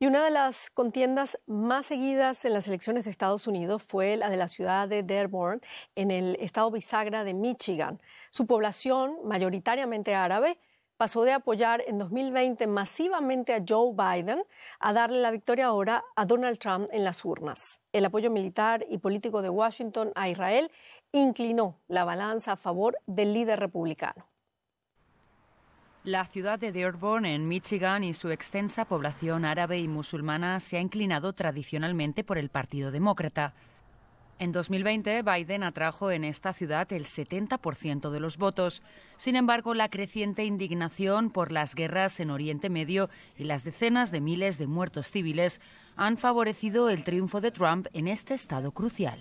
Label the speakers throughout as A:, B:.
A: Y una de las contiendas más seguidas en las elecciones de Estados Unidos fue la de la ciudad de Dearborn, en el estado bisagra de Michigan. Su población, mayoritariamente árabe, pasó de apoyar en 2020 masivamente a Joe Biden a darle la victoria ahora a Donald Trump en las urnas. El apoyo militar y político de Washington a Israel inclinó la balanza a favor del líder republicano.
B: La ciudad de Dearborn, en Michigan, y su extensa población árabe y musulmana se ha inclinado tradicionalmente por el Partido Demócrata. En 2020, Biden atrajo en esta ciudad el 70% de los votos. Sin embargo, la creciente indignación por las guerras en Oriente Medio y las decenas de miles de muertos civiles han favorecido el triunfo de Trump en este estado crucial.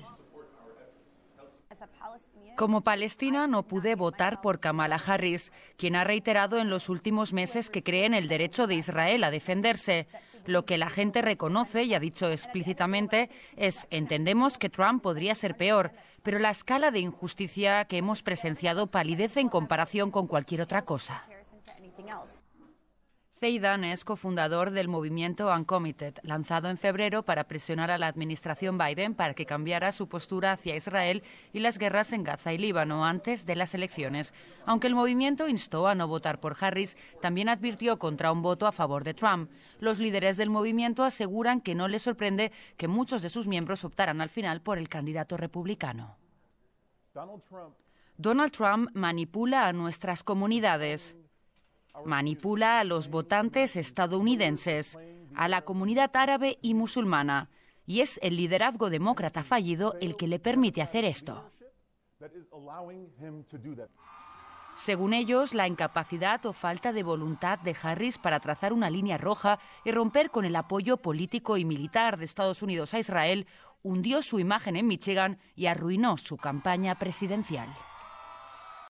B: Como palestina no pude votar por Kamala Harris, quien ha reiterado en los últimos meses que cree en el derecho de Israel a defenderse. Lo que la gente reconoce y ha dicho explícitamente es, entendemos que Trump podría ser peor, pero la escala de injusticia que hemos presenciado palidece en comparación con cualquier otra cosa. Zeidan es cofundador del movimiento Uncommitted, lanzado en febrero para presionar a la administración Biden para que cambiara su postura hacia Israel y las guerras en Gaza y Líbano antes de las elecciones. Aunque el movimiento instó a no votar por Harris, también advirtió contra un voto a favor de Trump. Los líderes del movimiento aseguran que no les sorprende que muchos de sus miembros optaran al final por el candidato republicano. Donald Trump manipula a nuestras comunidades. Manipula a los votantes estadounidenses, a la comunidad árabe y musulmana, y es el liderazgo demócrata fallido el que le permite hacer esto. Según ellos, la incapacidad o falta de voluntad de Harris para trazar una línea roja y romper con el apoyo político y militar de Estados Unidos a Israel hundió su imagen en Michigan y arruinó su campaña presidencial.